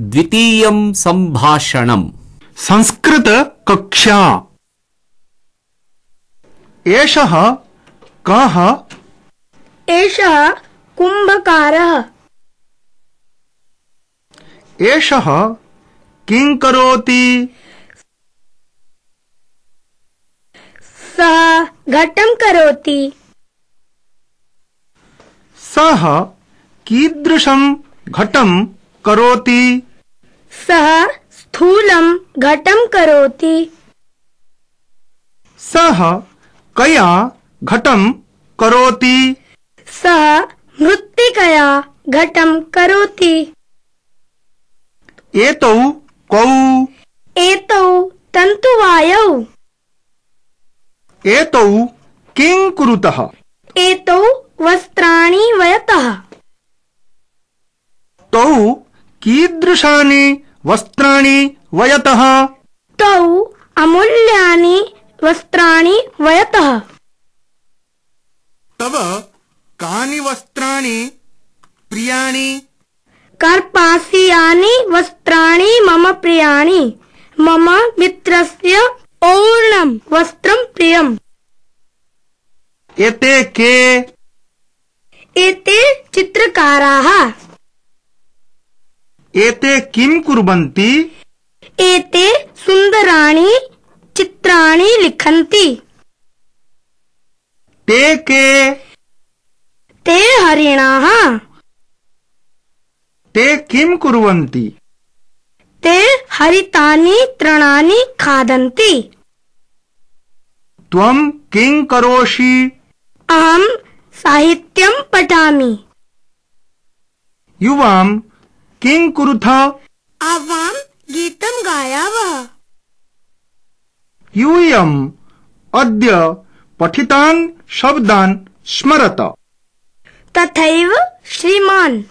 द्वितीयं सम्भाषणम् संस्कृत कक्षा एषः कः एषः कुम्भकारः एषः किं करोति सः घटं करोति सः कीदृशं घटं करोति सः स्थूलं घटं करोति सः कया घटं करोति सः मृत्तिकया घटं करोति एतौ कौ एतौ तन्तुवायौ एतौ किं कुरुतः एतौ वस्त्राणि वयतः कीदृशानि वस्त्राणि वयतः तौ अमूल्यानि वस्त्राणि वयतः तव कानि वस्त्राणि प्रियाणि कर्पासीयानि वस्त्राणि मम प्रियाणि मम मित्रस्य ओर्णं वस्त्रं प्रियम् एते के एते चित्रकाराः एते किम कुर्वन्ति एते सुन्दराणि चित्राणि लिखन्ति ते के ते हरिणाः ते किं कुर्वन्ति ते हरितानि तृणानि खादन्ति त्वं किं करोषि अहं साहित्यं पठामि युवाम् किं कुरुथ आवां गीतं गायावः यूयम् अद्य पठितान् शब्दान् स्मरत तथैव श्रीमान्